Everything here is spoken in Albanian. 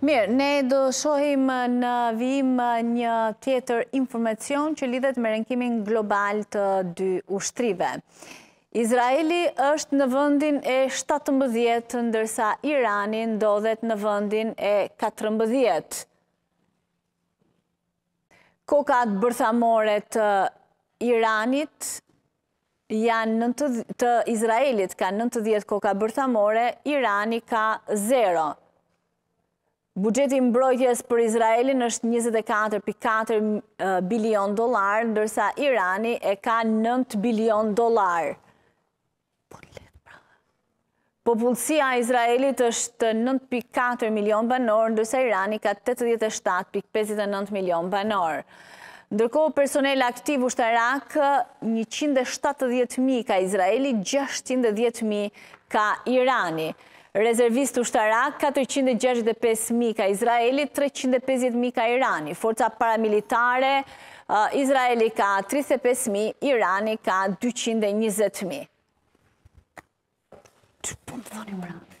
Mirë, ne do shohim në vim një tjetër informacion që lidhet me renkimin global të dy ushtrive. Izraeli është në vëndin e 17, ndërsa Irani ndodhet në vëndin e 14. Kokat bërthamore të Iranit janë të Izraelit ka 90 koka bërthamore, Irani ka 0. Bugjeti mbrojtjes për Izraelin është 24.4 bilion dolar, ndërsa Irani e ka 9 bilion dolar. Populësia pra. Izraelit është 9.4 milion banor, ndërsa Irani ka 87.59 milion banor. Ndërko personel aktiv ushtarak, shtarak, 170.000 ka Izraeli, 610.000 ka Irani. Rezervist u shtarak, 465 ka Izraeli, 350 ka Irani. Forca paramilitare, Izraeli ka 35 Irani ka 220 Që përmë të më